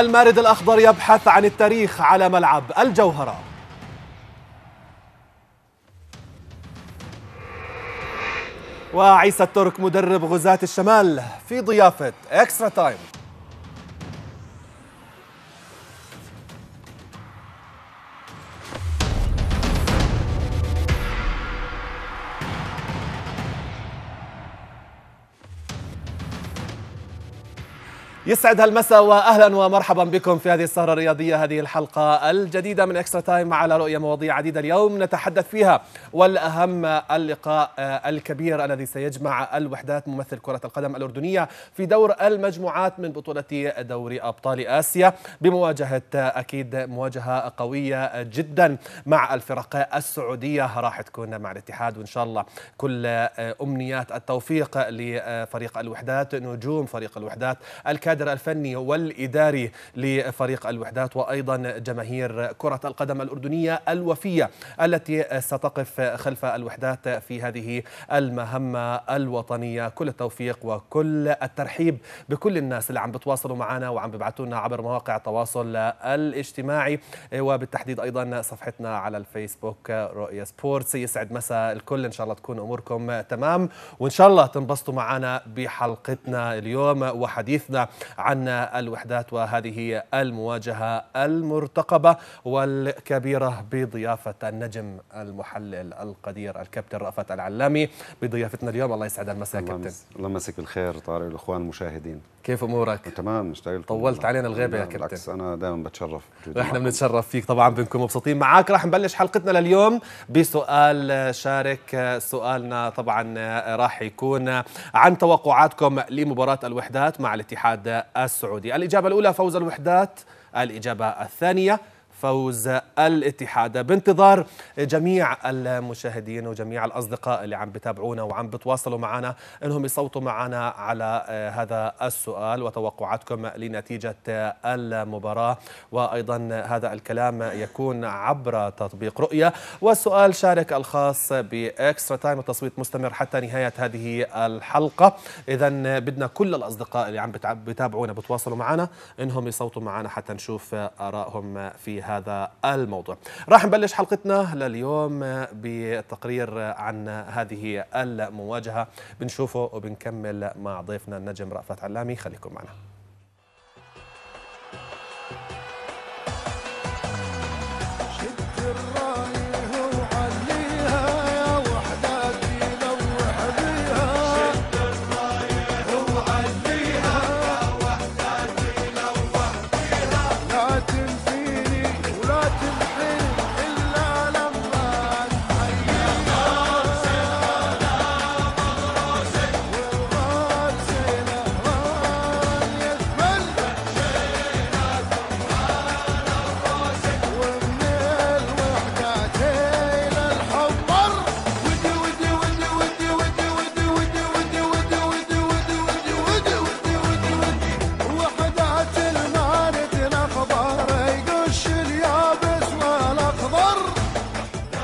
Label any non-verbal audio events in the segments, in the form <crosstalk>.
المارد الأخضر يبحث عن التاريخ على ملعب الجوهرة وعيسى الترك مدرب غزاة الشمال في ضيافة اكسترا تايم يسعد هالمساء واهلا ومرحبا بكم في هذه السهره الرياضيه هذه الحلقه الجديده من اكسترا تايم على رؤيه مواضيع عديده اليوم نتحدث فيها والاهم اللقاء آه، الكبير الذي سيجمع الوحدات ممثل كره القدم الاردنيه في دور المجموعات من بطوله دوري ابطال اسيا بمواجهه آه، اكيد مواجهه قويه جدا مع الفرق السعوديه راح تكون مع الاتحاد وان شاء الله كل آه، امنيات التوفيق لفريق الوحدات نجوم فريق الوحدات الكاد الكادر الفني والإداري لفريق الوحدات وأيضا جماهير كرة القدم الأردنية الوفية التي ستقف خلف الوحدات في هذه المهمة الوطنية كل التوفيق وكل الترحيب بكل الناس اللي عم بتواصلوا معنا وعم ببعثوا لنا عبر مواقع التواصل الاجتماعي وبالتحديد أيضا صفحتنا على الفيسبوك رؤية سبورتس يسعد مساء الكل إن شاء الله تكون أموركم تمام وإن شاء الله تنبسطوا معنا بحلقتنا اليوم وحديثنا عن الوحدات وهذه المواجهة المرتقبة والكبيرة بضيافة النجم المحلل القدير الكابتن رأفت العلامي بضيافتنا اليوم الله يسعد المساء كابتن الله مسك الخير طارق الأخوان المشاهدين كيف امورك؟ تمام مشتاق طولت علينا الغيبه يا كابتن بالعكس انا دائما بتشرف احنا بنتشرف فيك طبعا بنكون مبسوطين معك راح نبلش حلقتنا لليوم بسؤال شارك سؤالنا طبعا راح يكون عن توقعاتكم لمباراه الوحدات مع الاتحاد السعودي الإجابة الأولى فوز الوحدات الإجابة الثانية فوز الاتحاد بانتظار جميع المشاهدين وجميع الأصدقاء اللي عم بتابعونا وعم بتواصلوا معنا أنهم يصوتوا معنا على آه، هذا السؤال وتوقعاتكم لنتيجة المباراة وأيضا هذا الكلام يكون عبر تطبيق رؤية والسؤال شارك الخاص بإكسترا تايم التصويت مستمر حتى نهاية هذه الحلقة إذا بدنا كل الأصدقاء اللي عم بتابعونا بتواصلوا معنا أنهم يصوتوا معنا حتى نشوف آرائهم في هذا الموضوع راح نبلش حلقتنا لليوم بتقرير عن هذه المواجهة بنشوفه وبنكمل مع ضيفنا النجم رأفت علامي خليكم معنا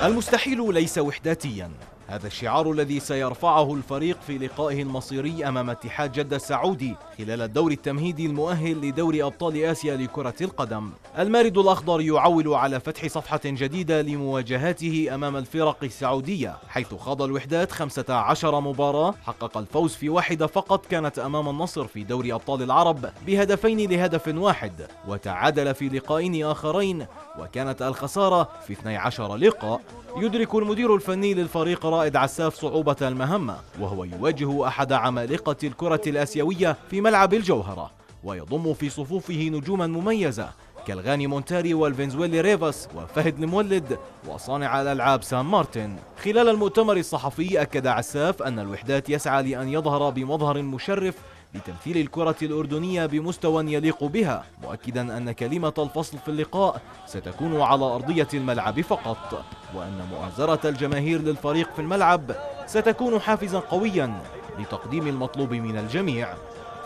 المستحيل ليس وحداتيا هذا الشعار الذي سيرفعه الفريق في لقائه المصيري أمام اتحاد جدة السعودي خلال الدور التمهيدي المؤهل لدور أبطال آسيا لكرة القدم المارد الأخضر يعول على فتح صفحة جديدة لمواجهاته أمام الفرق السعودية حيث خاض الوحدات 15 مباراة حقق الفوز في واحدة فقط كانت أمام النصر في دوري أبطال العرب بهدفين لهدف واحد وتعادل في لقائين آخرين وكانت الخسارة في 12 لقاء يدرك المدير الفني للفريق رائد عساف صعوبة المهمة وهو يواجه أحد عمالقة الكرة الآسيوية في ملعب الجوهرة ويضم في صفوفه نجوما مميزة كالغاني مونتاري والفنزويلي ريفاس وفهد المولد وصانع الألعاب سام مارتن خلال المؤتمر الصحفي أكد عساف أن الوحدات يسعى لأن يظهر بمظهر مشرف لتمثيل الكرة الأردنية بمستوى يليق بها مؤكدا أن كلمة الفصل في اللقاء ستكون على أرضية الملعب فقط وأن مؤازرة الجماهير للفريق في الملعب ستكون حافزا قويا لتقديم المطلوب من الجميع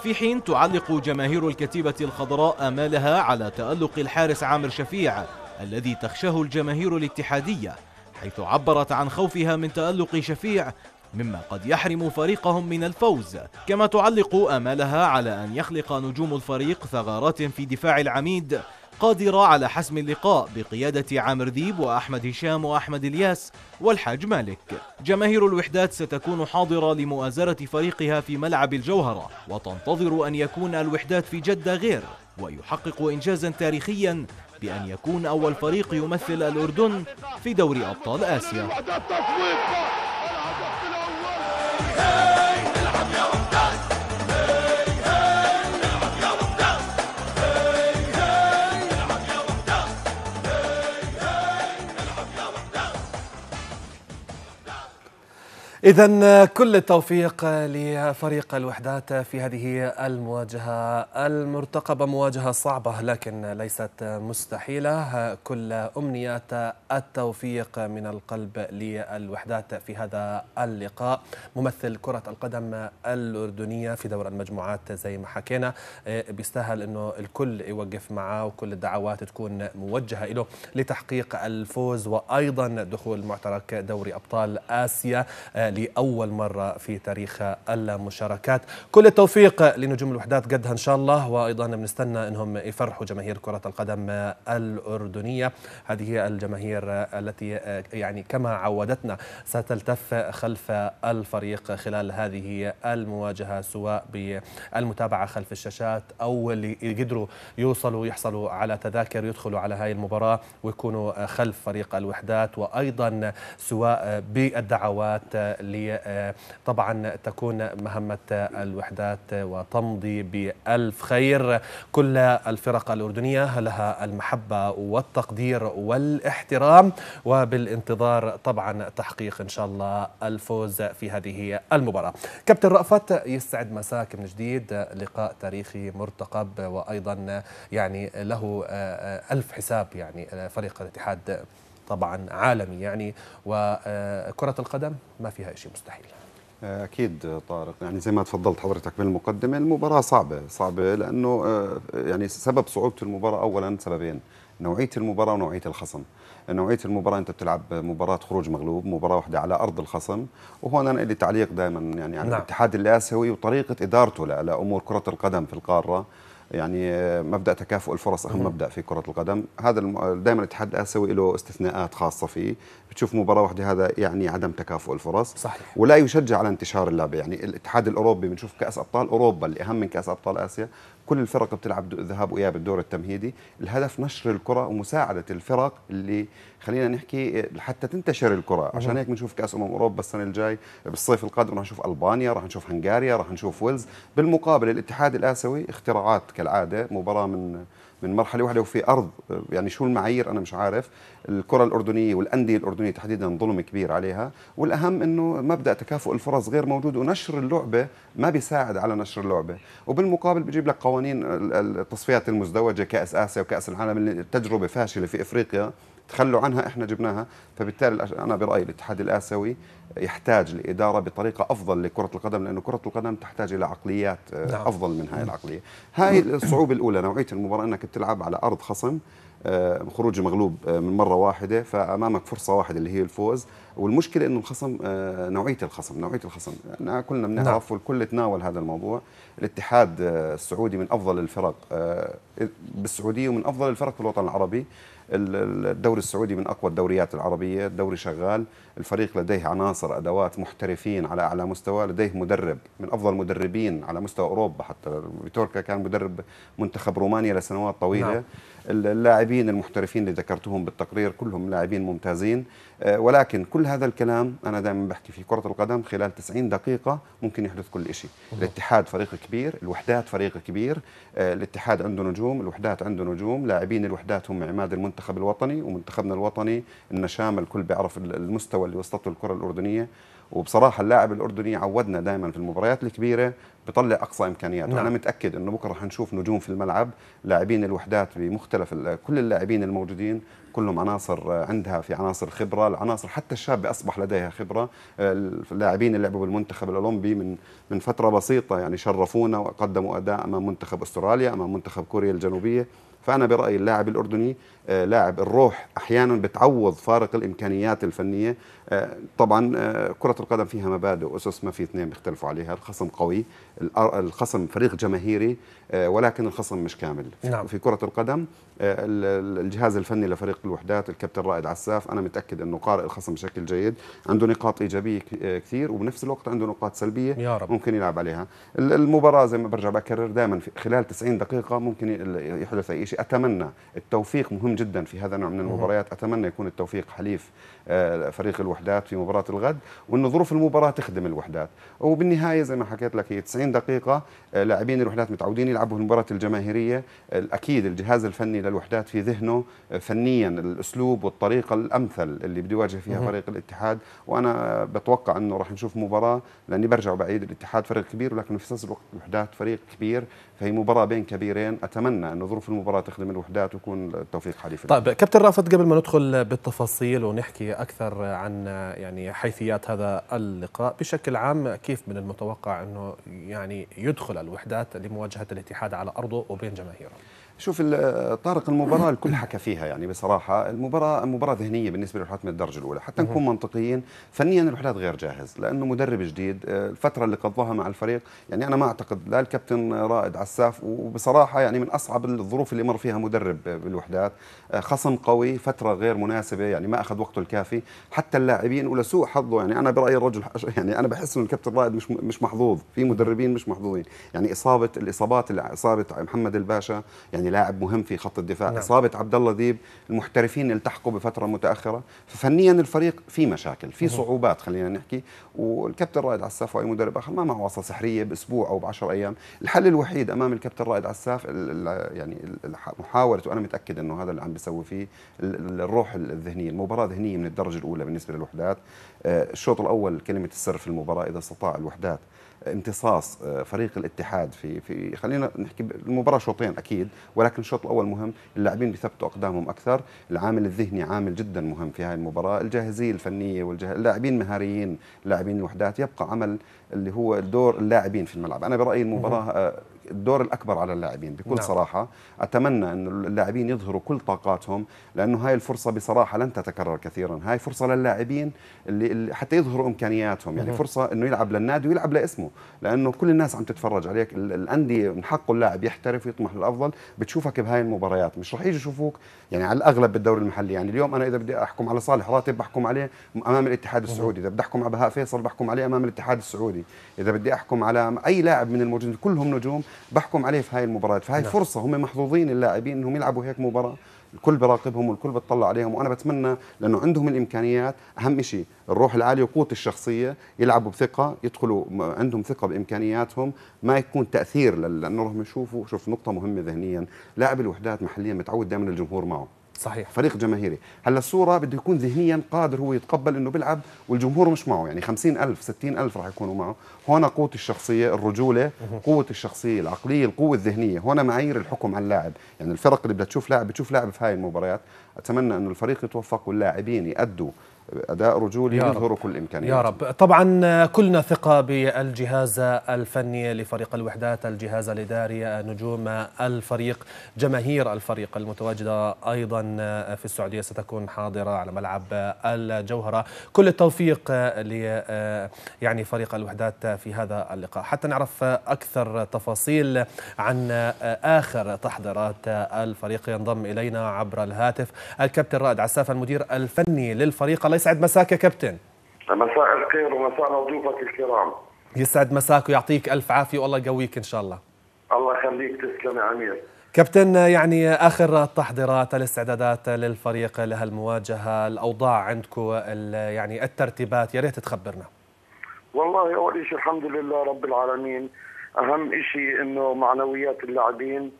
في حين تعلق جماهير الكتيبة الخضراء آمالها على تألق الحارس عامر شفيع الذي تخشاه الجماهير الاتحادية حيث عبرت عن خوفها من تألق شفيع مما قد يحرم فريقهم من الفوز كما تعلق آمالها على أن يخلق نجوم الفريق ثغرات في دفاع العميد قادرة على حسم اللقاء بقيادة عامر ذيب وأحمد هشام وأحمد الياس والحاج مالك جماهير الوحدات ستكون حاضرة لمؤازرة فريقها في ملعب الجوهرة وتنتظر أن يكون الوحدات في جدة غير ويحقق إنجازا تاريخيا بأن يكون أول فريق يمثل الأردن في دوري أبطال آسيا Hey! إذا كل التوفيق لفريق الوحدات في هذه المواجهة المرتقبة مواجهة صعبة لكن ليست مستحيلة كل أمنيات التوفيق من القلب للوحدات في هذا اللقاء ممثل كرة القدم الأردنية في دور المجموعات زي ما حكينا آه، بيستاهل أنه الكل يوقف معاه وكل الدعوات تكون موجهة له لتحقيق الفوز وأيضا دخول معترك دوري أبطال آسيا آه، لأول مرة في تاريخ المشاركات كل التوفيق لنجوم الوحدات قدها إن شاء الله وأيضا بنستنى أنهم يفرحوا جماهير كرة القدم الأردنية هذه الجماهير التي يعني كما عودتنا ستلتف خلف الفريق خلال هذه المواجهة سواء بالمتابعة خلف الشاشات أو اللي يقدروا يوصلوا يحصلوا على تذاكر يدخلوا على هاي المباراة ويكونوا خلف فريق الوحدات وأيضا سواء بالدعوات لطبعا آه، طبعا تكون مهمة الوحدات وتمضي بألف خير كل الفرق الأردنية لها المحبة والتقدير والاحترام وبالانتظار طبعا تحقيق إن شاء الله الفوز في هذه المباراة كابتن رأفت يسعد مساك من جديد لقاء تاريخي مرتقب وأيضا يعني له آه، آه، ألف حساب يعني فريق الاتحاد طبعا عالمي يعني وكرة القدم ما فيها شيء مستحيل آه، أكيد طارق يعني زي ما تفضلت حضرتك بالمقدمة المباراة صعبة صعبة لأنه آه، يعني سبب صعوبة المباراة أولا سببين نوعية المباراة ونوعية الخصم نوعية المباراة أنت بتلعب مباراة خروج مغلوب مباراة واحدة على أرض الخصم وهون أنا لي تعليق دائما يعني على نعم. الاتحاد الآسيوي وطريقة إدارته لأمور كرة القدم في القارة يعني آه، مبدا تكافؤ الفرص اهم مبدا في كره القدم هذا دائما الاتحاد الاسيوي له استثناءات خاصه فيه بتشوف مباراه واحده هذا يعني عدم تكافؤ الفرص صحيح. ولا يشجع على انتشار اللعبه يعني الاتحاد الاوروبي بنشوف كاس ابطال اوروبا اللي اهم من كاس ابطال اسيا كل الفرق بتلعب ذهاب واياب الدور التمهيدي الهدف نشر الكره ومساعده الفرق اللي خلينا نحكي آه، حتى تنتشر الكره عشان هيك بنشوف كاس امم اوروبا السنه الجاي بالصيف القادم رح نشوف البانيا رح نشوف هنغاريا رح نشوف ويلز بالمقابل الاتحاد الاسيوي اختراعات كالعاده مباراه من من مرحله واحده وفي ارض يعني شو المعايير انا مش عارف الكره الاردنيه والانديه الاردنيه تحديدا ظلم كبير عليها والاهم انه مبدا تكافؤ الفرص غير موجود ونشر اللعبه ما بيساعد على نشر اللعبه وبالمقابل بجيب لك قوانين التصفيات المزدوجه كاس اسيا وكاس العالم التجربه فاشله في افريقيا تخلوا عنها احنا جبناها فبالتالي انا برايي الاتحاد الاسيوي يحتاج لاداره بطريقه افضل لكره القدم لانه كره القدم تحتاج الى عقليات آه، نعم. افضل من هاي العقليه هاي نعم. الصعوبه الاولى نوعيه المباراه انك بتلعب على ارض خصم آه، خروج مغلوب آه، من مره واحده فامامك فرصه واحده اللي هي الفوز والمشكله انه الخصم نوعيه الخصم نوعيه الخصم كلنا نعم. بنعرف والكل تناول هذا الموضوع الاتحاد السعودي من افضل الفرق بالسعوديه ومن افضل الفرق في الوطن العربي الدوري السعودي من اقوى الدوريات العربيه الدوري شغال الفريق لديه عناصر ادوات محترفين على اعلى مستوى لديه مدرب من افضل المدربين على مستوى اوروبا حتى فيتوركا كان مدرب منتخب رومانيا لسنوات طويله نعم. اللاعبين المحترفين اللي ذكرتهم بالتقرير كلهم لاعبين ممتازين آه، ولكن كل هذا الكلام انا دائما بحكي في كره القدم خلال 90 دقيقه ممكن يحدث كل شيء الاتحاد فريق كبير الوحدات فريق كبير آه، الاتحاد عنده نجوم الوحدات عنده نجوم لاعبين الوحدات هم عماد المنتخب الوطني ومنتخبنا الوطني النشام الكل بيعرف المستوى اللي وصلته الكره الاردنيه وبصراحه اللاعب الاردني عودنا دائما في المباريات الكبيره بطلع اقصى امكانياته نعم. انا متاكد انه بكره حنشوف نجوم في الملعب لاعبين الوحدات بمختلف كل اللاعبين الموجودين كلهم عناصر عندها في عناصر خبره العناصر حتى الشاب اصبح لديها خبره اللاعبين اللي لعبوا بالمنتخب الاولمبي من من فتره بسيطه يعني شرفونا وقدموا اداء امام منتخب استراليا امام منتخب كوريا الجنوبيه فانا برايي اللاعب الاردني آه، لاعب الروح احيانا بتعوض فارق الامكانيات الفنيه آه، طبعا آه، كره القدم فيها مبادئ واسس ما في اثنين بيختلفوا عليها الخصم قوي الخصم فريق جماهيري آه، ولكن الخصم مش كامل نعم. في كرة القدم آه، الجهاز الفني لفريق الوحدات الكابتن رائد عساف أنا متأكد أنه قارئ الخصم بشكل جيد عنده نقاط إيجابية آه، كثير وبنفس الوقت عنده نقاط سلبية يا رب. ممكن يلعب عليها المباراة زي ما برجع بكرر دائما خلال 90 دقيقة ممكن يحدث أي شيء أتمنى التوفيق مهم جدا في هذا النوع من المباريات أتمنى يكون التوفيق حليف آه، فريق الوحدات في مباراه الغد وان ظروف المباراه تخدم الوحدات وبالنهايه زي ما حكيت لك هي 90 دقيقه آه، لاعبين الوحدات متعودين يلعبوا في المباراه الجماهيريه آه، اكيد الجهاز الفني للوحدات في ذهنه فنيا الاسلوب والطريقه الامثل اللي بده يواجه فيها فريق الاتحاد وانا بتوقع انه راح نشوف مباراه لاني برجع بعيد الاتحاد فريق كبير ولكن في نفس الوقت الوحدات فريق كبير فهي مباراه بين كبيرين اتمنى انه ظروف المباراه تخدم الوحدات ويكون التوفيق حليف طيب كابتن رافت قبل ما ندخل بالتفاصيل ونحكي اكثر عن يعني حيثيات هذا اللقاء بشكل عام كيف من المتوقع انه يعني يدخل الوحدات لمواجهه الاتحاد على ارضه وبين جماهيره شوف طارق المباراة الكل حكى فيها يعني بصراحة المباراة مباراة ذهنية بالنسبة للوحدات من الدرجة الأولى حتى نكون منطقيين فنيا الوحدات غير جاهز لأنه مدرب جديد الفترة اللي قضاها مع الفريق يعني أنا ما أعتقد لا الكابتن رائد عساف وبصراحة يعني من أصعب الظروف اللي مر فيها مدرب بالوحدات خصم قوي فترة غير مناسبة يعني ما أخذ وقته الكافي حتى اللاعبين ولسوء حظه يعني أنا برأيي الرجل يعني أنا بحس إنه الكابتن رائد مش مش محظوظ في مدربين مش محظوظين يعني إصابة الإصابات اللي صارت محمد الباشا يعني يعني لاعب مهم في خط الدفاع نعم. اصابه عبد الله ذيب المحترفين التحقوا بفتره متاخره ففنيا الفريق في مشاكل في صعوبات خلينا نحكي والكابتن رائد عساف واي مدرب اخر ما معه وصل سحريه باسبوع او ب 10 ايام الحل الوحيد امام الكابتن رائد عساف يعني محاوله وانا متاكد انه هذا اللي عم بيسوي فيه الروح الذهنيه المباراه ذهنيه من الدرجه الاولى بالنسبه للوحدات آه، الشوط الاول كلمه السر في المباراه اذا استطاع الوحدات امتصاص آه، فريق الاتحاد في في خلينا نحكي المباراه شوطين اكيد ولكن الشوط الاول مهم اللاعبين بيثبتوا اقدامهم اكثر العامل الذهني عامل جدا مهم في هذه المباراه الجاهزيه الفنيه والجه... اللاعبين مهاريين لاعبين الوحدات يبقى عمل اللي هو دور اللاعبين في الملعب انا برايي المباراه آه، الدور الاكبر على اللاعبين بكل نعم. صراحه اتمنى انه اللاعبين يظهروا كل طاقاتهم لانه هاي الفرصه بصراحه لن تتكرر كثيرا هاي فرصه للاعبين اللي حتى يظهروا امكانياتهم يعني فرصه انه يلعب للنادي ويلعب لاسمه لانه كل الناس عم تتفرج عليك الانديه من حقه اللاعب يحترف ويطمح للافضل بتشوفك بهاي المباريات مش رح يجي يشوفوك يعني على الاغلب بالدوري المحلي يعني اليوم انا اذا بدي احكم على صالح راتب بحكم عليه امام الاتحاد السعودي اذا بدي احكم على بهاء فيصل بحكم عليه امام الاتحاد السعودي اذا بدي احكم على اي لاعب من الموجودين كلهم نجوم بحكم عليه في هاي المباريات فهي نعم. فرصه هم محظوظين اللاعبين انهم يلعبوا هيك مباراه الكل براقبهم والكل بتطلع عليهم وانا بتمنى لانه عندهم الامكانيات اهم شيء الروح العاليه وقوه الشخصيه يلعبوا بثقه يدخلوا عندهم ثقه بامكانياتهم ما يكون تاثير لانه رح يشوفوا شوف نقطه مهمه ذهنيا لاعب الوحدات محليا متعود دائما الجمهور معه صحيح فريق جماهيري هلا الصوره بده يكون ذهنيا قادر هو يتقبل انه بيلعب والجمهور مش معه يعني 50000 60000 راح يكونوا معه هون قوه الشخصيه الرجوله قوه الشخصيه العقليه القوه الذهنيه هون معايير الحكم على اللاعب يعني الفرق اللي بدها تشوف لاعب بتشوف لاعب في هاي المباريات اتمنى انه الفريق يتوفق واللاعبين يادوا اداء رجولي يظهر كل امكانياته يا رب طبعا كلنا ثقه بالجهاز الفني لفريق الوحدات الجهاز الاداري نجوم الفريق جماهير الفريق المتواجده ايضا في السعوديه ستكون حاضره على ملعب الجوهره كل التوفيق ل يعني فريق الوحدات في هذا اللقاء حتى نعرف اكثر تفاصيل عن اخر تحضيرات الفريق ينضم الينا عبر الهاتف الكابتن رائد عساف المدير الفني للفريق يسعد مساك يا كابتن مساء الخير ومساء ضيوفك الكرام يسعد مساك ويعطيك الف عافيه والله يقويك ان شاء الله الله يخليك تسلم يا امير كابتن يعني اخر التحضيرات الاستعدادات للفريق لهالمواجهه الاوضاع عندكم يعني الترتيبات يا ريت تخبرنا والله اول شيء الحمد لله رب العالمين اهم شيء انه معنويات اللاعبين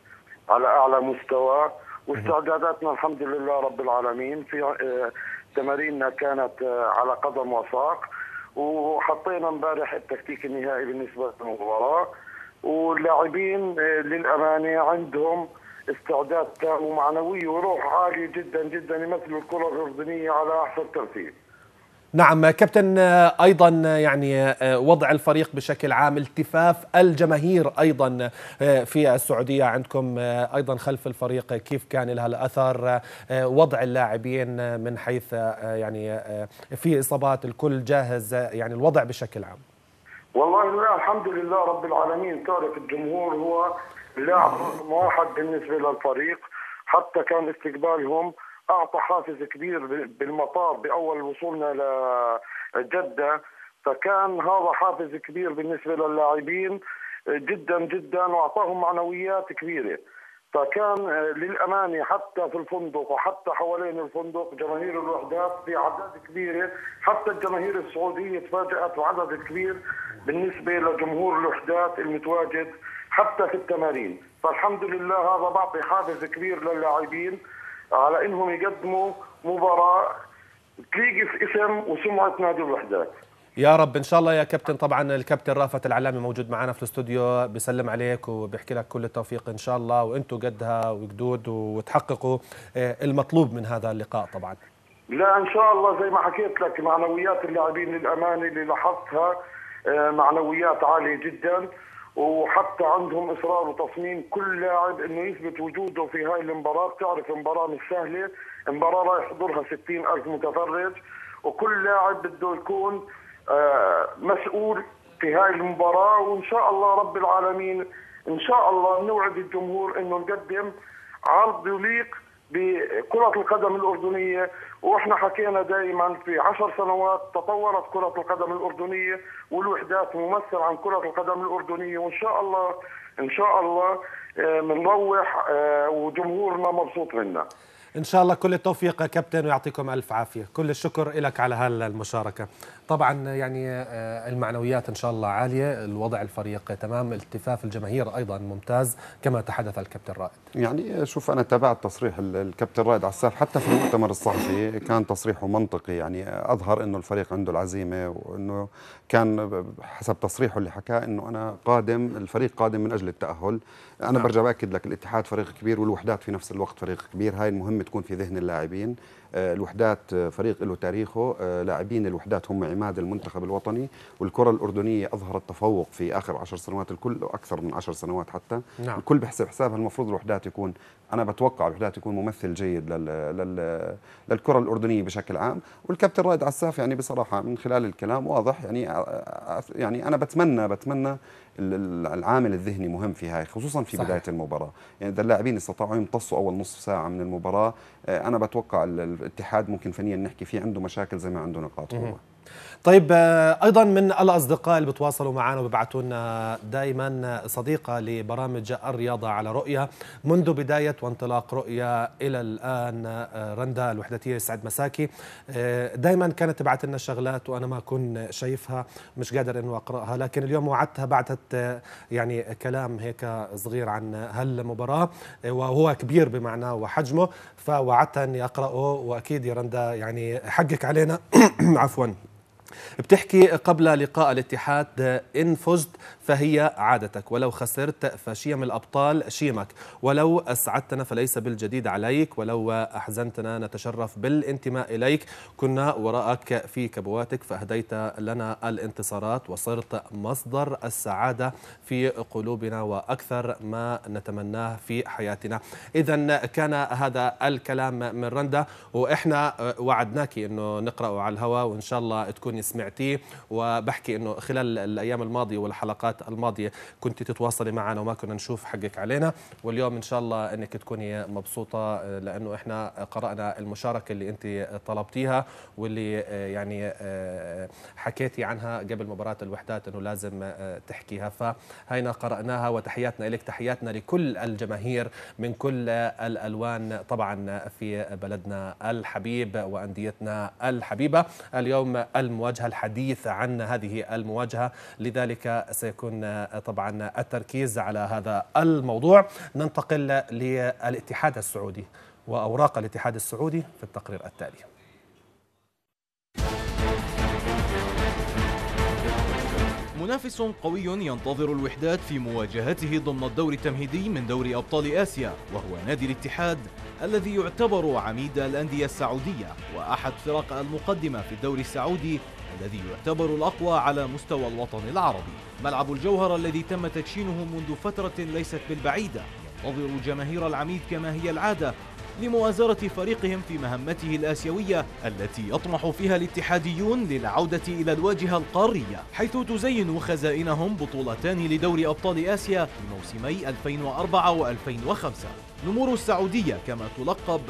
على اعلى مستوى واستعداداتنا الحمد لله رب العالمين في آه، تماريننا كانت آه، على قدم وساق وحطينا امبارح التكتيك النهائي بالنسبه للمباراه واللاعبين آه، للامانه عندهم استعداد تام ومعنويه وروح عاليه جدا جدا يمثلوا الكره الاردنيه على احسن ترتيب. نعم كابتن آه، ايضا آه، يعني آه، وضع الفريق بشكل عام التفاف الجماهير ايضا في السعوديه عندكم ايضا خلف الفريق كيف كان لها الاثر وضع اللاعبين من حيث يعني في اصابات الكل جاهز يعني الوضع بشكل عام والله لا الحمد لله رب العالمين تعرف الجمهور هو لاعب واحد بالنسبه للفريق حتى كان استقبالهم اعطى حافز كبير بالمطار باول وصولنا لجده فكان هذا حافز كبير بالنسبه للاعبين جدا جدا واعطاهم معنويات كبيره فكان آه، للأمانة حتى في الفندق وحتى حوالين الفندق جماهير الوحدات في أعداد كبيرة حتى الجماهير السعودية تفاجأت بعدد كبير بالنسبة لجمهور الوحدات المتواجد حتى في التمارين فالحمد لله هذا بعطي حافز كبير للاعبين على انهم يقدموا مباراه تليق في اسم وسمعه نادي الوحدات يا رب ان شاء الله يا كابتن طبعا الكابتن رافت العلامي موجود معنا في الاستوديو بيسلم عليك وبيحكي لك كل التوفيق ان شاء الله وانتم قدها وجدود وتحققوا آه، المطلوب من هذا اللقاء طبعا لا ان شاء الله زي ما حكيت لك معنويات اللاعبين للامانه اللي لاحظتها آه، معنويات عاليه جدا وحتى عندهم اصرار وتصميم كل لاعب انه يثبت وجوده في هاي المباراه بتعرف المباراه مش سهله المباراه راح يحضرها 60000 متفرج وكل لاعب بده يكون آه، مسؤول في هاي المباراه وان شاء الله رب العالمين ان شاء الله نوعد الجمهور انه نقدم عرض يليق بكرة القدم الأردنية وإحنا حكينا دائما في عشر سنوات تطورت كرة القدم الأردنية والوحدات ممثل عن كرة القدم الأردنية وإن شاء الله إن شاء الله بنروح آه، آه، وجمهورنا مبسوط منا إن شاء الله كل التوفيق كابتن ويعطيكم ألف عافية كل الشكر لك على هالمشاركة طبعا يعني آه، المعنويات ان شاء الله عاليه، الوضع الفريق تمام، التفاف الجماهير ايضا ممتاز كما تحدث الكابتن رائد. يعني شوف انا تابعت تصريح الكابتن رائد عساف حتى في المؤتمر الصحفي كان تصريحه منطقي يعني اظهر انه الفريق عنده العزيمه وانه كان حسب تصريحه اللي حكاه انه انا قادم الفريق قادم من اجل التاهل، انا نعم. برجع باكد لك الاتحاد فريق كبير والوحدات في نفس الوقت فريق كبير، هاي المهم تكون في ذهن اللاعبين. آه، الوحدات آه، فريق له تاريخه آه، لاعبين الوحدات هم عماد المنتخب الوطني والكرة الأردنية أظهرت تفوق في آخر عشر سنوات الكل وأكثر من عشر سنوات حتى نعم. الكل بحسب حسابها المفروض الوحدات يكون أنا بتوقع الوحدات يكون ممثل جيد لل... لل... للكرة الأردنية بشكل عام والكابتن رائد عساف يعني بصراحة من خلال الكلام واضح يعني يعني أنا بتمنى بتمنى العامل الذهني مهم في هاي خصوصا في صح. بدايه المباراه يعني اذا اللاعبين استطاعوا يمتصوا اول نصف ساعه من المباراه آه، انا بتوقع الاتحاد ممكن فنيا نحكي فيه عنده مشاكل زي ما عنده نقاط قوه طيب آه، ايضا من الاصدقاء اللي بتواصلوا معنا وبيبعثوا لنا دائما آه، صديقه لبرامج الرياضه على رؤيا منذ بدايه وانطلاق رؤيا الى الان آه، رندا الوحداتيه سعد مساكي دائما كانت تبعث لنا شغلات وانا ما كنت شايفها مش قادر انه اقراها لكن اليوم وعدتها بعثت يعني كلام هيك صغير عن هالمباراه وهو كبير بمعناه وحجمه فوعدتها اني اقراه واكيد يا رندا يعني حقك علينا <coughs> عفوا بتحكي قبل لقاء الاتحاد إن فزت فهي عادتك ولو خسرت فشيم الأبطال شيمك ولو أسعدتنا فليس بالجديد عليك ولو أحزنتنا نتشرف بالانتماء إليك كنا وراءك في كبواتك فأهديت لنا الانتصارات وصرت مصدر السعادة في قلوبنا وأكثر ما نتمناه في حياتنا إذا كان هذا الكلام من رندا وإحنا وعدناك أنه نقرأه على الهواء وإن شاء الله تكون اني سمعتيه وبحكي انه خلال الايام الماضيه والحلقات الماضيه كنت تتواصلي معنا وما كنا نشوف حقك علينا واليوم ان شاء الله انك تكوني مبسوطه لانه احنا قرانا المشاركه اللي انت طلبتيها واللي آه، يعني آه، حكيتي عنها قبل مباراه الوحدات انه لازم آه، تحكيها فهينا قراناها وتحياتنا لك تحياتنا لكل الجماهير من كل الالوان طبعا في بلدنا الحبيب وانديتنا الحبيبه اليوم الموا المواجهة الحديث عن هذه المواجهة لذلك سيكون طبعا التركيز على هذا الموضوع ننتقل للاتحاد السعودي وأوراق الاتحاد السعودي في التقرير التالي منافس قوي ينتظر الوحدات في مواجهته ضمن الدور التمهيدي من دوري أبطال آسيا وهو نادي الاتحاد الذي يعتبر عميد الأندية السعودية وأحد فرق المقدمة في الدوري السعودي الذي يعتبر الأقوى على مستوى الوطن العربي ملعب الجوهرة الذي تم تدشينه منذ فترة ليست بالبعيدة ينتظر جماهير العميد كما هي العادة لمؤازرة فريقهم في مهمته الآسيوية التي يطمح فيها الاتحاديون للعودة إلى الواجهة القارية حيث تزين خزائنهم بطولتان لدوري أبطال آسيا في موسمي 2004 و2005 نمور السعودية كما تلقب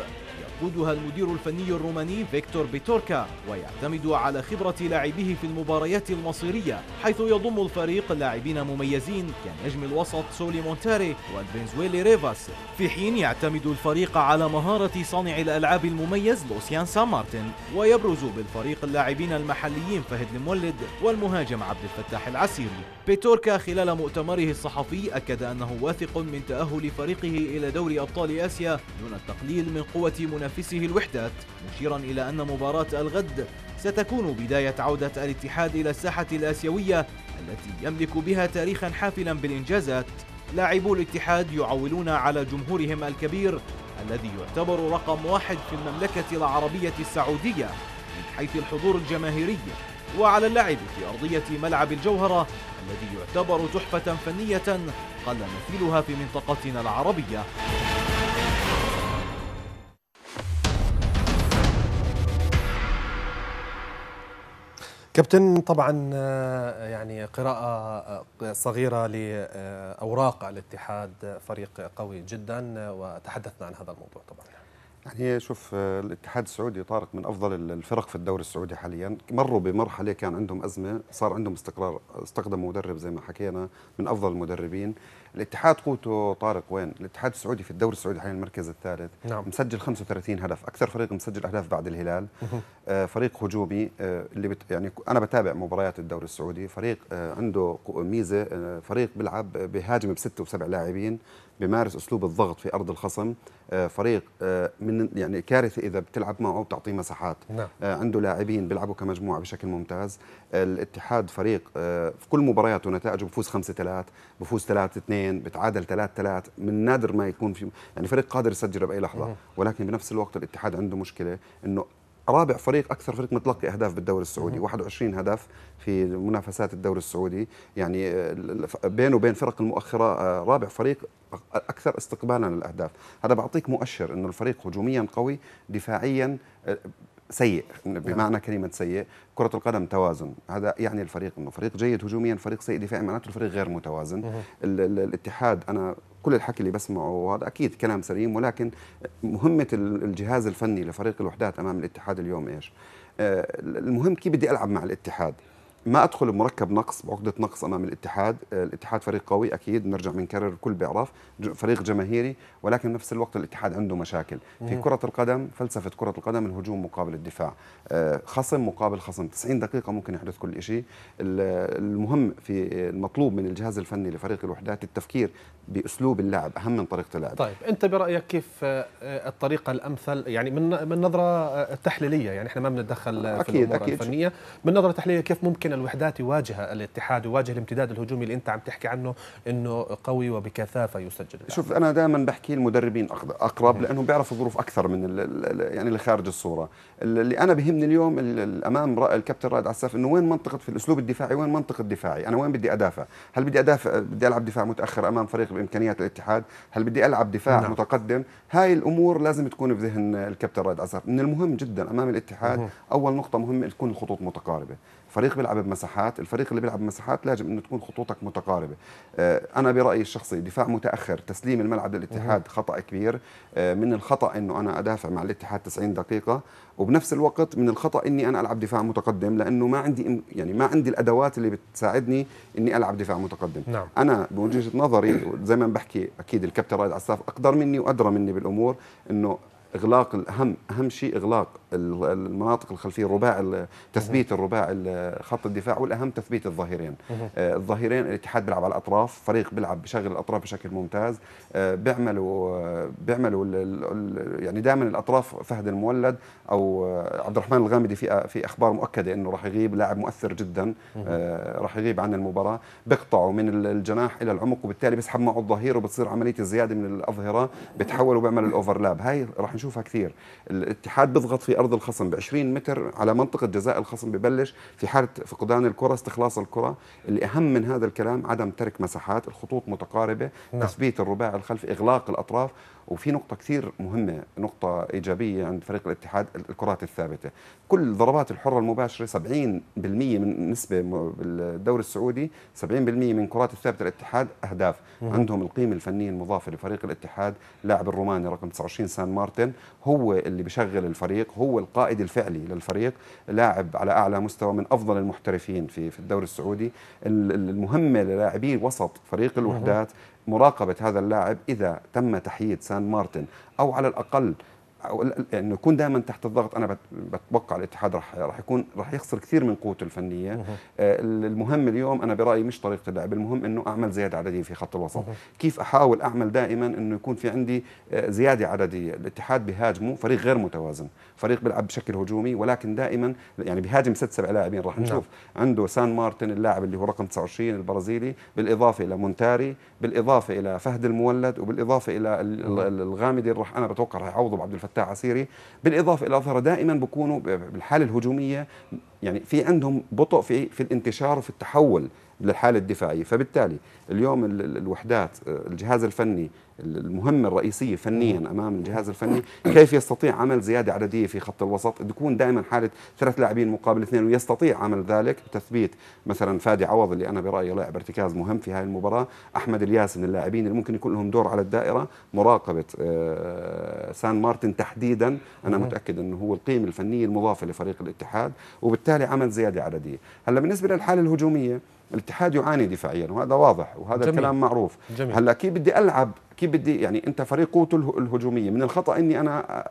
يقودها المدير الفني الروماني فيكتور بيتوركا ويعتمد على خبرة لاعبيه في المباريات المصيرية حيث يضم الفريق لاعبين مميزين كنجم الوسط سولي مونتاري والفنزويلي ريفاس في حين يعتمد الفريق على مهارة صانع الألعاب المميز لوسيان سان مارتن ويبرز بالفريق اللاعبين المحليين فهد المولد والمهاجم عبد الفتاح العسيري بيتوركا خلال مؤتمره الصحفي أكد أنه واثق من تأهل فريقه إلى دوري أبطال آسيا دون التقليل من قوة منافسه تنافسه الوحدات مشيرا إلى أن مباراة الغد ستكون بداية عودة الاتحاد إلى الساحة الآسيوية التي يملك بها تاريخا حافلا بالإنجازات لاعبو الاتحاد يعولون على جمهورهم الكبير الذي يعتبر رقم واحد في المملكة العربية السعودية من حيث الحضور الجماهيري وعلى اللعب في أرضية ملعب الجوهرة الذي يعتبر تحفة فنية قل مثيلها في منطقتنا العربية كابتن طبعا آه، يعني قراءة آه، صغيرة لأوراق الاتحاد فريق قوي جدا وتحدثنا عن هذا الموضوع طبعا يعني شوف آه، الاتحاد السعودي طارق من افضل الفرق في الدوري السعودي حاليا مروا بمرحله كان عندهم ازمه صار عندهم استقرار استقدموا مدرب زي ما حكينا من افضل المدربين الاتحاد قوته طارق وين؟ الاتحاد السعودي في الدوري السعودي حاليا المركز الثالث نعم. مسجل 35 هدف، اكثر فريق مسجل اهداف بعد الهلال آه فريق هجومي آه اللي بت يعني انا بتابع مباريات الدوري السعودي، فريق آه عنده ميزه آه فريق بيلعب آه، بهاجم بسته وسبع لاعبين بمارس اسلوب الضغط في ارض الخصم آه، فريق آه، من يعني كارثه اذا بتلعب معه وبتعطيه مساحات نعم. آه، عنده لاعبين بيلعبوا كمجموعه بشكل ممتاز الاتحاد فريق في كل مبارياته نتائجه بفوز 5 3 بفوز 3 2 بتعادل 3 3 من نادر ما يكون في يعني فريق قادر يسجل باي لحظه ولكن بنفس الوقت الاتحاد عنده مشكله انه رابع فريق اكثر فريق متلقي اهداف بالدوري السعودي 21 هدف في منافسات الدوري السعودي يعني آه، بينه وبين فرق المؤخره آه، رابع فريق اكثر استقبالا للاهداف هذا بعطيك مؤشر انه الفريق هجوميا قوي دفاعيا آه، سيء نعم. بمعنى كلمه سيء كره القدم توازن هذا يعني الفريق انه فريق جيد هجوميا فريق سيء دفاعيا معناته الفريق غير متوازن الاتحاد انا كل الحكي اللي بسمعه وهذا اكيد كلام سليم ولكن مهمه الجهاز الفني لفريق الوحدات امام الاتحاد اليوم ايش آه، المهم كيف بدي العب مع الاتحاد ما ادخل بمركب نقص بعقده نقص امام الاتحاد، آه، الاتحاد فريق قوي اكيد بنرجع بنكرر الكل بيعرف، فريق جماهيري ولكن بنفس الوقت الاتحاد عنده مشاكل، في كرة القدم فلسفة كرة القدم الهجوم مقابل الدفاع، آه، خصم مقابل خصم، 90 دقيقة ممكن يحدث كل شيء، المهم في المطلوب من الجهاز الفني لفريق الوحدات التفكير باسلوب اللعب اهم من طريقه اللعب طيب انت برايك كيف آه، آه، الطريقه الامثل يعني من من نظره آه، تحليليه يعني احنا ما بنتدخل في أكيد الامور أكيد الفنيه من نظره تحليليه كيف ممكن الوحدات يواجه الاتحاد يواجه الامتداد الهجومي اللي انت عم تحكي عنه انه قوي وبكثافه يسجل شوف انا دائما بحكي المدربين اقرب لانهم بيعرفوا ظروف اكثر من يعني اللي خارج الصوره اللي انا بهمني اليوم امام الكابتن رائد عساف انه وين منطقه في الاسلوب الدفاعي وين منطقه دفاعي انا وين بدي ادافع هل بدي ادافع بدي العب دفاع متاخر امام فريق بامكانيات الاتحاد هل بدي العب دفاع نعم. متقدم هاي الامور لازم تكون بذهن الكابتن رائد عزار من المهم جدا امام الاتحاد مه. اول نقطه مهمه تكون الخطوط متقاربه فريق بيلعب بمساحات الفريق اللي بيلعب بمساحات لازم انه تكون خطوطك متقاربه آه، انا برايي الشخصي دفاع متاخر تسليم الملعب للاتحاد خطا كبير آه، من الخطا انه انا ادافع مع الاتحاد 90 دقيقه وبنفس الوقت من الخطا اني انا العب دفاع متقدم لانه ما عندي يعني ما عندي الادوات اللي بتساعدني اني العب دفاع متقدم نعم. انا بوجهه نظري زي ما بحكي اكيد الكابتن رائد عساف اقدر مني وادرى مني بالامور انه اغلاق الاهم اهم شيء اغلاق المناطق الخلفيه رباع تثبيت الرباع خط الدفاع والاهم تثبيت الظهيرين آه، الظهيرين الاتحاد بيلعب على الاطراف فريق بيلعب بشغل الاطراف بشكل ممتاز آه، بيعملوا آه، بيعملوا يعني دائما الاطراف فهد المولد او عبد الرحمن الغامدي في في اخبار مؤكده انه راح يغيب لاعب مؤثر جدا راح يغيب عن المباراه بيقطعوا من الجناح الى العمق وبالتالي بيسحب معه الظهير وبتصير عمليه الزياده من الاظهره بتحول وبيعمل الاوفرلاب هاي راح نشوفها كثير الاتحاد بيضغط في ارض الخصم ب 20 متر على منطقه جزاء الخصم ببلش في حاله فقدان الكره استخلاص الكره الاهم من هذا الكلام عدم ترك مساحات الخطوط متقاربه نعم. تثبيت الرباع الخلفي اغلاق الاطراف وفي نقطه كثير مهمه نقطه ايجابيه عند فريق الاتحاد الكرات الثابته كل ضربات الحره المباشره 70% من نسبه بالدوري السعودي 70% من كرات الثابته الاتحاد اهداف مم. عندهم القيمه الفنيه المضافه لفريق الاتحاد لاعب الروماني رقم 29 سان مارتن هو اللي بشغل الفريق هو القائد الفعلي للفريق لاعب على اعلى مستوى من افضل المحترفين في في الدوري السعودي المهمه للاعبي وسط فريق الوحدات مراقبة هذا اللاعب إذا تم تحييد سان مارتن أو على الأقل يعني يكون دايما تحت الضغط انا بتوقع الاتحاد راح راح يكون راح يخسر كثير من قوته الفنيه آه، المهم اليوم انا برايي مش طريقه اللعب المهم انه اعمل زياده عدديه في خط الوسط كيف احاول اعمل دائما انه يكون في عندي آه، زياده عدديه الاتحاد بهاجمه فريق غير متوازن فريق بيلعب بشكل هجومي ولكن دائما يعني بهاجم ست سبع لاعبين راح نعم. نشوف عنده سان مارتن اللاعب اللي هو رقم 29 البرازيلي بالاضافه الى مونتاري بالاضافه الى فهد المولد وبالاضافه الى الغامدي اللي راح انا بتوقع راح يعوضه عبد الفتاح الفريق عسيري بالاضافه الى ظهر دائما بكونوا بالحاله الهجوميه يعني في عندهم بطء في في الانتشار وفي التحول للحالة الدفاعية فبالتالي اليوم الوحدات آه، الجهاز الفني المهمة الرئيسية فنيا أمام الجهاز الفني كيف يستطيع عمل زيادة عددية في خط الوسط تكون دائما حالة ثلاث لاعبين مقابل اثنين ويستطيع عمل ذلك بتثبيت مثلا فادي عوض اللي أنا برأيي لاعب ارتكاز مهم في هذه المباراة أحمد الياس من اللاعبين اللي ممكن يكون لهم دور على الدائرة مراقبة آه، سان مارتن تحديدا أنا متأكد أنه هو القيمة الفنية المضافة لفريق الاتحاد وبالتالي عمل زيادة عددية هلا بالنسبة للحالة الهجومية الاتحاد يعاني دفاعيا وهذا واضح وهذا جميل. الكلام معروف هلا كيف بدي العب كيف بدي يعني انت فريق قوته الهجوميه من الخطا اني انا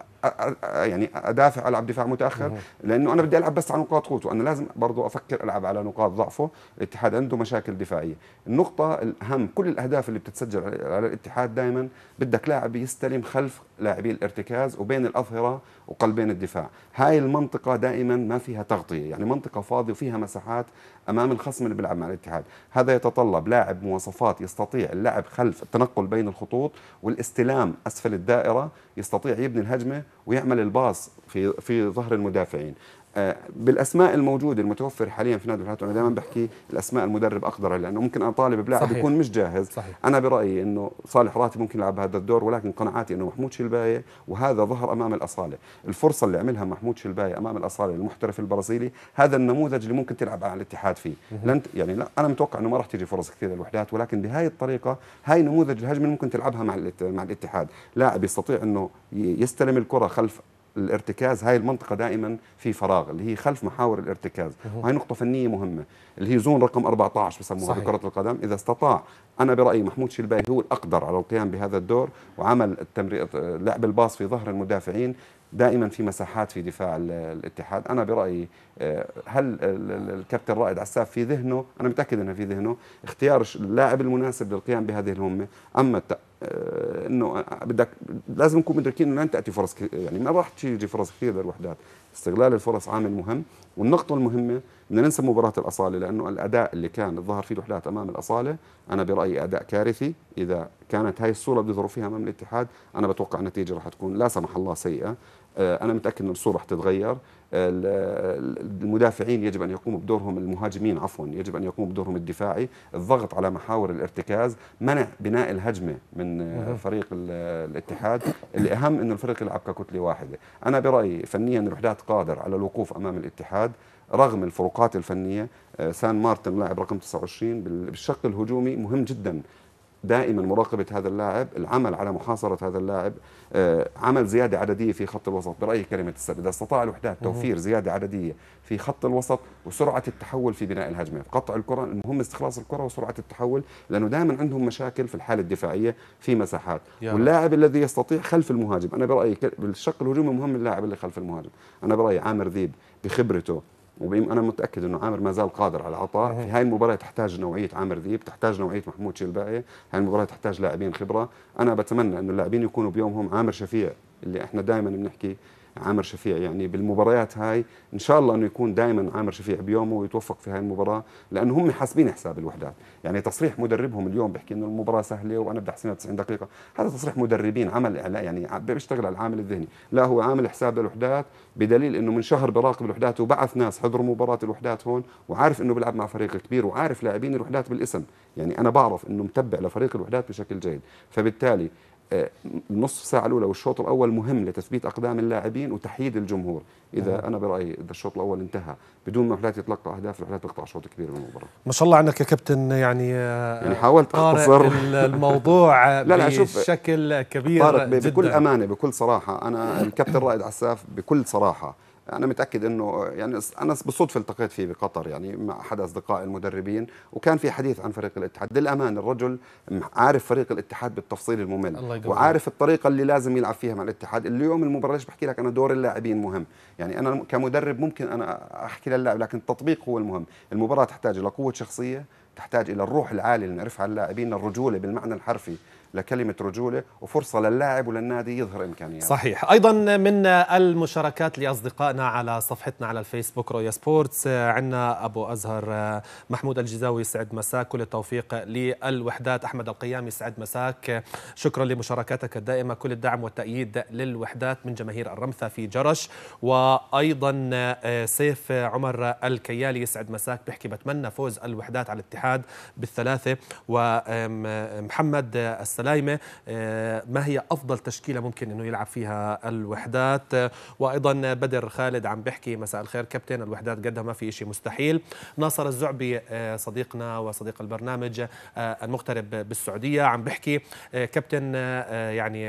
يعني ادافع العب دفاع متاخر لانه انا بدي العب بس على نقاط قوته انا لازم برضه افكر العب على نقاط ضعفه الاتحاد عنده مشاكل دفاعيه النقطه الاهم كل الاهداف اللي بتتسجل على الاتحاد دائما بدك لاعب يستلم خلف لاعبي الارتكاز وبين الاظهره وقلبين الدفاع هاي المنطقه دائما ما فيها تغطيه يعني منطقه فاضيه وفيها مساحات امام الخصم اللي بيلعب مع الاتحاد هذا يتطلب لاعب مواصفات يستطيع اللعب خلف التنقل بين الخطوط الخطوط والاستلام اسفل الدائره يستطيع يبني الهجمه ويعمل الباص في في ظهر المدافعين آه، بالاسماء الموجوده المتوفر حاليا في نادي انا دائما بحكي الاسماء المدرب اقدر لانه ممكن انا طالب بلاعب يكون مش جاهز صحيح. انا برايي انه صالح راتب ممكن يلعب هذا الدور ولكن قناعاتي انه محمود شلبايه وهذا ظهر امام الاصاله الفرصه اللي عملها محمود شلبايه امام الاصاله المحترف البرازيلي هذا النموذج اللي ممكن تلعب على الاتحاد فيه لن يعني لا انا متوقع انه ما راح تيجي فرص كثيره للوحدات ولكن بهذه الطريقه هاي نموذج الهجمه ممكن تلعبها مع مع الاتحاد لاعب يستطيع انه يستلم الكره خلف الارتكاز هاي المنطقه دائما في فراغ اللي هي خلف محاور الارتكاز وهي نقطه فنيه مهمه اللي هي زون رقم 14 بسموها بكره القدم اذا استطاع انا برايي محمود شلباي هو الاقدر على القيام بهذا الدور وعمل التمرير لعب الباص في ظهر المدافعين دائما في مساحات في دفاع الاتحاد انا برايي آه، هل الكابتن رائد عساف في ذهنه انا متاكد انه في ذهنه اختيار اللاعب المناسب للقيام بهذه المهمه اما آه، انه آه، بدك لازم نكون مدركين انه لن تاتي فرص يعني ما راح تيجي فرص كثير للوحدات، استغلال الفرص عامل مهم والنقطه المهمه بدنا ننسى مباراه الاصاله لانه الاداء اللي كان ظهر فيه الوحدات امام الاصاله انا برايي اداء كارثي اذا كانت هاي الصوره بده فيها امام الاتحاد انا بتوقع النتيجه راح تكون لا سمح الله سيئه آه، انا متاكد ان الصوره حتتغير آه، المدافعين يجب ان يقوموا بدورهم المهاجمين عفوا يجب ان يقوموا بدورهم الدفاعي الضغط على محاور الارتكاز منع بناء الهجمه من آه، فريق الاتحاد الاهم انه الفريق يلعب ككتله واحده انا برايي فنيا الوحدات قادر على الوقوف امام الاتحاد رغم الفروقات الفنيه سان مارتن لاعب رقم 29 بالشق الهجومي مهم جدا دائما مراقبة هذا اللاعب العمل على محاصرة هذا اللاعب آه، عمل زيادة عددية في خط الوسط برايي كلمة السر إذا استطاع الوحدات توفير زيادة عددية في خط الوسط وسرعة التحول في بناء الهجمة قطع الكرة المهم استخلاص الكرة وسرعة التحول لأنه دائما عندهم مشاكل في الحالة الدفاعية في مساحات واللاعب الذي يستطيع خلف المهاجم أنا برأيي بالشق الهجومي مهم اللاعب اللي خلف المهاجم أنا برأيي عامر ذيب بخبرته وبيم انا متاكد انه عامر ما زال قادر على العطاء إيه. في هاي المباراه تحتاج نوعيه عامر ذيب تحتاج نوعيه محمود شلباقي هاي المباراه تحتاج لاعبين خبره انا بتمنى انه اللاعبين يكونوا بيومهم عامر شفيع اللي احنا دائما بنحكي عامر شفيع يعني بالمباريات هاي ان شاء الله انه يكون دائما عامر شفيع بيومه ويتوفق في هاي المباراه لانه هم حاسبين حساب الوحدات يعني تصريح مدربهم اليوم بيحكي انه المباراه سهله وانا بدي احسمها 90 دقيقه هذا تصريح مدربين عمل يعني بيشتغل على العامل الذهني لا هو عامل حساب للوحدات بدليل انه من شهر براقب الوحدات وبعث ناس حضروا مباراه الوحدات هون وعارف انه بيلعب مع فريق كبير وعارف لاعبين الوحدات بالاسم يعني انا بعرف انه متبع لفريق الوحدات بشكل جيد فبالتالي النصف ساعة الأولى والشوط الأول مهم لتثبيت أقدام اللاعبين وتحييد الجمهور إذا أنا برأيي إذا الشوط الأول انتهى بدون ما الحالات يتلقى أهداف الحالات تقطع شوط كبير من المباراة ما شاء الله عنك يا كابتن يعني آه، يعني حاولت أختصر الموضوع <laughs> لا لا شوف بشكل كبير طارق بكل أمانة بكل صراحة أنا الكابتن رائد عساف بكل صراحة انا متاكد انه يعني انا بالصدفه التقيت فيه بقطر يعني مع احد اصدقاء المدربين وكان في حديث عن فريق الاتحاد للامان الرجل عارف فريق الاتحاد بالتفصيل الممل وعارف الطريقه اللي لازم يلعب فيها مع الاتحاد اليوم المباراه ليش بحكي لك انا دور اللاعبين مهم يعني انا كمدرب ممكن انا احكي للاعب لكن التطبيق هو المهم المباراه تحتاج الى قوه شخصيه تحتاج إلى الروح العالية اللي نعرفها على اللاعبين الرجولة بالمعنى الحرفي لكلمة رجولة وفرصة للاعب وللنادي يظهر إمكانياته صحيح أيضا من المشاركات لأصدقائنا على صفحتنا على الفيسبوك رؤيا سبورتس عندنا أبو أزهر محمود الجزاوي سعد مساك كل التوفيق للوحدات أحمد القيامي سعد مساك شكرا لمشاركاتك الدائمة كل الدعم والتأييد للوحدات من جماهير الرمثة في جرش وأيضا آه، سيف عمر الكيالي يسعد مساك بيحكي بتمنى فوز الوحدات على الاتحاد الاتحاد بالثلاثة ومحمد السلايمة ما هي أفضل تشكيلة ممكن أنه يلعب فيها الوحدات وأيضا بدر خالد عم بحكي مساء الخير كابتن الوحدات قدها ما في شيء مستحيل ناصر الزعبي صديقنا وصديق البرنامج المغترب بالسعودية عم بحكي كابتن يعني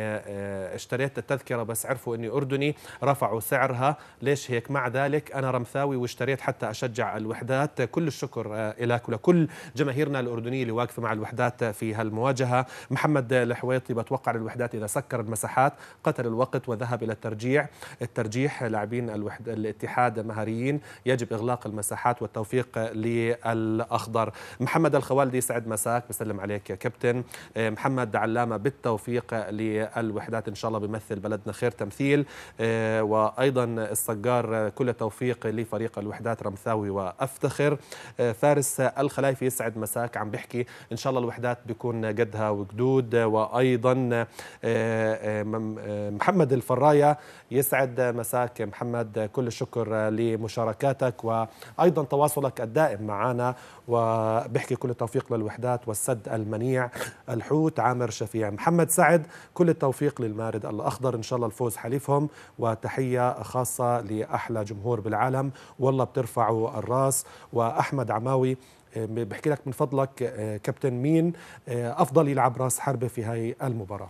اشتريت التذكرة بس عرفوا أني أردني رفعوا سعرها ليش هيك مع ذلك أنا رمثاوي واشتريت حتى أشجع الوحدات كل الشكر لك ولكل جماهيرنا الأردنية اللي واقفة مع الوحدات في هالمواجهة محمد الحويطي بتوقع للوحدات إذا سكر المساحات قتل الوقت وذهب إلى الترجيع الترجيح لاعبين الوحد... الاتحاد مهاريين يجب إغلاق المساحات والتوفيق للأخضر محمد الخوالدي سعد مساك بسلم عليك يا كابتن إيه، محمد علامة بالتوفيق للوحدات إن شاء الله بيمثل بلدنا خير تمثيل إيه، وأيضا الصقار كل توفيق لفريق الوحدات رمثاوي وأفتخر إيه، فارس الخلايفي يسعد مساك عم بحكي ان شاء الله الوحدات بيكون قدها وقدود وايضا آه، آه، آه، محمد الفرايه يسعد مساك محمد كل الشكر لمشاركاتك وايضا تواصلك الدائم معنا وبحكي كل التوفيق للوحدات والسد المنيع الحوت عامر شفيع محمد سعد كل التوفيق للمارد الاخضر ان شاء الله الفوز حليفهم وتحيه خاصه لاحلى جمهور بالعالم والله بترفعوا الراس واحمد عماوي بحكي لك من فضلك آه، كابتن مين آه، افضل يلعب راس حربه في هاي المباراه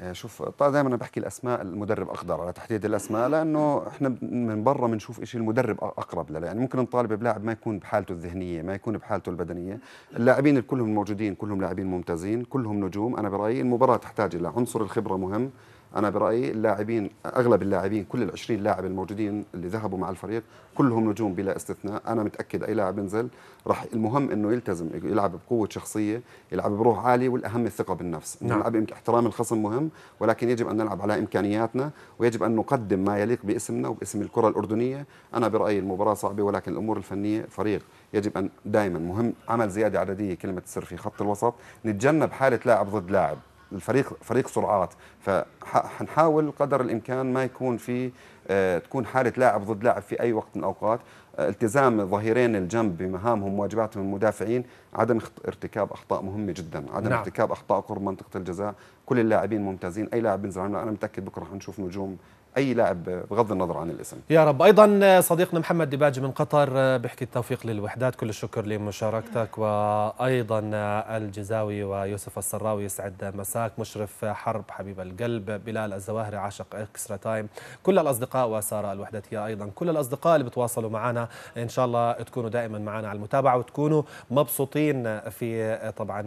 آه، شوف طيب دائما بحكي الاسماء المدرب اقدر على تحديد الاسماء لانه احنا من برا بنشوف شيء المدرب اقرب له يعني ممكن نطالب بلاعب ما يكون بحالته الذهنيه ما يكون بحالته البدنيه اللاعبين كلهم موجودين كلهم لاعبين ممتازين كلهم نجوم انا برايي المباراه تحتاج الى عنصر الخبره مهم انا برايي اللاعبين اغلب اللاعبين كل ال20 لاعب الموجودين اللي ذهبوا مع الفريق كلهم نجوم بلا استثناء انا متاكد اي لاعب بنزل راح المهم انه يلتزم يلعب بقوه شخصيه يلعب بروح عاليه والاهم الثقه بالنفس نعم. نلعب احترام الخصم مهم ولكن يجب ان نلعب على امكانياتنا ويجب ان نقدم ما يليق باسمنا وباسم الكره الاردنيه انا برايي المباراه صعبه ولكن الامور الفنيه فريق يجب ان دائما مهم عمل زياده عدديه كلمه السر في خط الوسط نتجنب حاله لاعب ضد لاعب الفريق فريق سرعات فحنحاول قدر الامكان ما يكون في آه، تكون حاله لاعب ضد لاعب في اي وقت من الاوقات آه، التزام ظهيرين الجنب بمهامهم وواجباتهم المدافعين عدم ارتكاب اخطاء مهمه جدا عدم نعم. ارتكاب اخطاء قرب منطقه الجزاء كل اللاعبين ممتازين اي لاعب بينزل انا متاكد بكره حنشوف نجوم اي لاعب بغض النظر عن الاسم يا رب ايضا صديقنا محمد دباج من قطر آه، بحكي التوفيق للوحدات كل الشكر لمشاركتك وايضا آه، الجزاوي ويوسف السراوي يسعد مساك مشرف حرب حبيب القلب بلال الزواهري عاشق اكسترا تايم كل الاصدقاء وساره الوحداتيه ايضا كل الاصدقاء اللي بتواصلوا معنا ان شاء الله تكونوا دائما معنا على المتابعه وتكونوا مبسوطين في آه، طبعا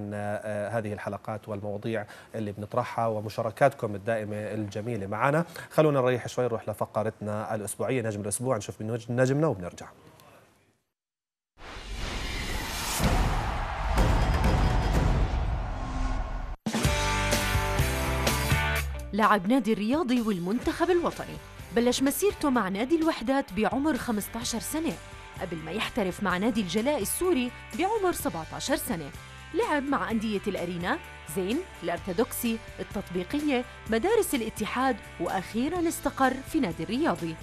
هذه الحلقات والمواضيع اللي بنطرحها ومشاركاتكم الدائمه الجميله معنا خلونا نريح نريح شوي نروح لفقرتنا الأسبوعية نجم الأسبوع نشوف من نجمنا وبنرجع لاعب نادي الرياضي والمنتخب الوطني بلش مسيرته مع نادي الوحدات بعمر 15 سنة قبل ما يحترف مع نادي الجلاء السوري بعمر 17 سنة لعب مع أندية الأرينا زين الأرثوذكسي التطبيقية مدارس الاتحاد وأخيرا استقر في نادي الرياضي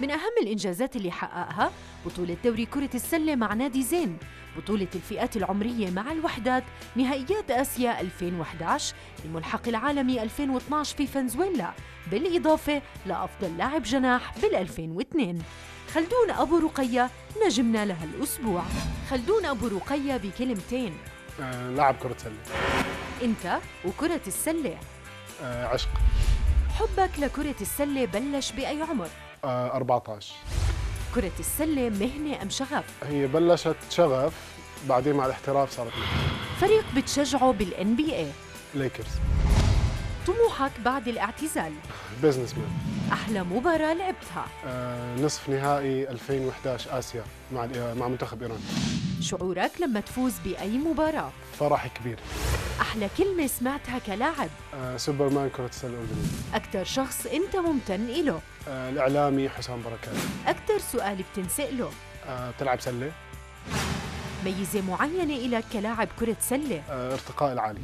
من أهم الإنجازات اللي حققها بطولة دوري كرة السلة مع نادي زين بطولة الفئات العمرية مع الوحدات نهائيات آسيا 2011 الملحق العالمي 2012 في فنزويلا بالإضافة لأفضل لاعب جناح بال2002 خلدون أبو رقية نجمنا لهالأسبوع خلدون أبو رقية بكلمتين آه، لاعب كرة سلة أنت وكرة السلة؟ آه عشق حبك لكرة السلة بلش بأي عمر؟ آه 14 كرة السلة مهنة أم شغف؟ هي بلشت شغف بعدين مع الاحتراف صارت مهنة فريق بتشجعه بالان بي اي ليكرز طموحك بعد الاعتزال بزنس مان احلى مباراة لعبتها آه، نصف نهائي 2011 اسيا مع مع منتخب ايران شعورك لما تفوز باي مباراة فرح كبير أحلى كلمة سمعتها كلاعب آه سوبرمان كرة السلة الأردنية أكثر شخص أنت ممتن إله آه الإعلامي حسام بركات أكثر سؤال بتنسأله آه بتلعب سلة ميزة معينة إلك كلاعب كرة سلة آه ارتقاء العالي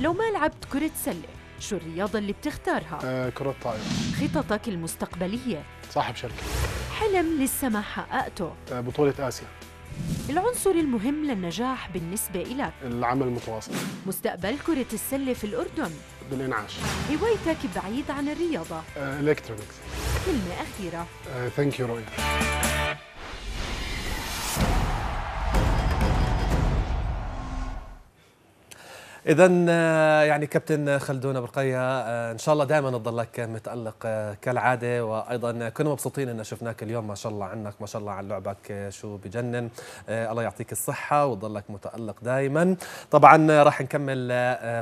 لو ما لعبت كرة سلة شو الرياضة اللي بتختارها؟ آه كرة طائرة خططك المستقبلية صاحب شركة حلم لسه ما حققته آه بطولة آسيا العنصر المهم للنجاح بالنسبة إلك العمل المتواصل مستقبل كرة السلة في الأردن بالإنعاش هوايتك بعيد عن الرياضة إلكترونيكس آه، كلمة أخيرة ثانك آه، يو رؤيا اذا آه، يعني كابتن خلدون ابو آه، ان شاء الله دائما تضلك متالق آه، كالعاده وايضا كنا مبسوطين ان شفناك اليوم ما شاء الله عنك ما شاء الله عن لعبك شو بجنن الله يعطيك الصحه وتضلك متالق دائما طبعا راح نكمل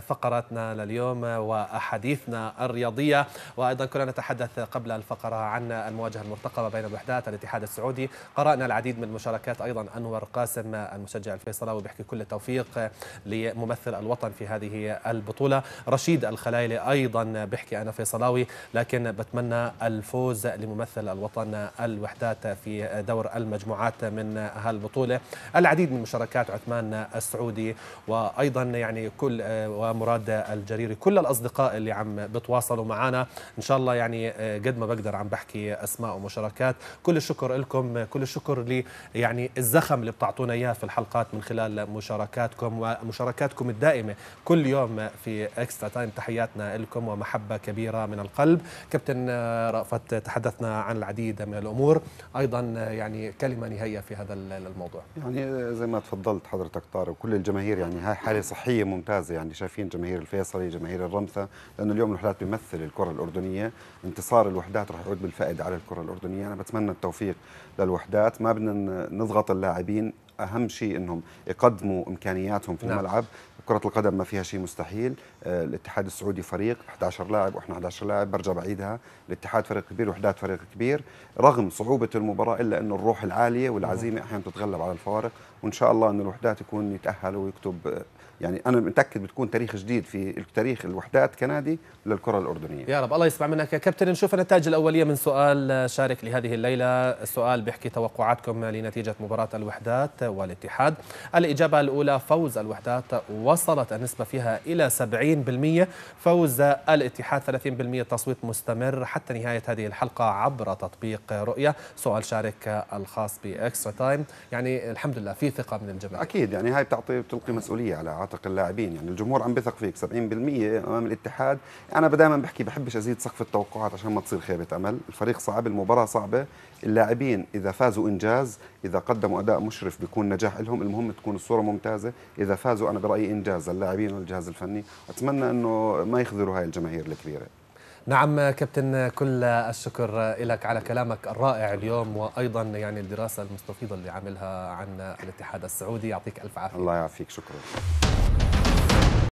فقراتنا لليوم واحاديثنا الرياضيه وايضا كنا نتحدث قبل الفقره عن المواجهه المرتقبه بين الوحدات الاتحاد السعودي قرانا العديد من المشاركات ايضا انور قاسم المشجع الفيصلاوي بيحكي كل التوفيق لممثل الوطن في هذه البطولة رشيد الخلايلي أيضا بحكي أنا فيصلاوي لكن بتمنى الفوز لممثل الوطن الوحدات في دور المجموعات من هالبطولة العديد من مشاركات عثمان السعودي وأيضا يعني كل ومراد الجريري كل الأصدقاء اللي عم بتواصلوا معنا إن شاء الله يعني قد ما بقدر عم بحكي أسماء ومشاركات كل الشكر لكم كل الشكر لي يعني الزخم اللي بتعطونا إياه في الحلقات من خلال مشاركاتكم ومشاركاتكم الدائمة كل يوم في اكسترا تايم تحياتنا لكم ومحبه كبيره من القلب كابتن رأفت تحدثنا عن العديد من الامور ايضا يعني كلمه نهائيه في هذا الموضوع يعني زي ما تفضلت حضرتك طارق وكل الجماهير يعني هاي حاله صحيه ممتازه يعني شايفين جماهير الفيصلي جماهير الرمثا لانه اليوم الوحدات بيمثل الكره الاردنيه انتصار الوحدات راح يعود بالفائده على الكره الاردنيه انا بتمنى التوفيق للوحدات ما بدنا نضغط اللاعبين اهم شيء انهم يقدموا امكانياتهم في نعم. الملعب كره القدم ما فيها شيء مستحيل آه، الاتحاد السعودي فريق 11 لاعب واحنا 11 لاعب برجع بعيدها الاتحاد فريق كبير وحدات فريق كبير رغم صعوبه المباراه الا انه الروح العاليه والعزيمه نعم. احيانا تتغلب على الفوارق وان شاء الله انه الوحدات يكون يتاهل ويكتب آه، يعني انا متاكد بتكون تاريخ جديد في تاريخ الوحدات كنادي للكره الاردنيه يا رب الله يسمع منك يا كابتن نشوف النتائج الاوليه من سؤال شارك لهذه الليله السؤال بيحكي توقعاتكم لنتيجه مباراه الوحدات والاتحاد الاجابه الاولى فوز الوحدات وصلت النسبه فيها الى 70 40% فوز الاتحاد 30% تصويت مستمر حتى نهاية هذه الحلقة عبر تطبيق رؤية سؤال شارك الخاص بإكسترا تايم يعني الحمد لله في ثقة من الجماهير أكيد يعني هاي بتعطي بتلقي مسؤولية على عاتق اللاعبين يعني الجمهور عم بثق فيك 70% أمام الاتحاد أنا دائما بحكي بحبش أزيد سقف التوقعات عشان ما تصير خيبة أمل الفريق صعب المباراة صعبة اللاعبين اذا فازوا انجاز اذا قدموا اداء مشرف بيكون نجاح لهم المهم تكون الصوره ممتازه اذا فازوا انا برايي انجاز اللاعبين والجهاز الفني اتمنى انه ما يخذلوا هاي الجماهير الكبيره نعم كابتن كل الشكر لك على كلامك الرائع اليوم وايضا يعني الدراسه المستفيضه اللي عاملها عن الاتحاد السعودي يعطيك الف عافيه الله يعافيك شكرا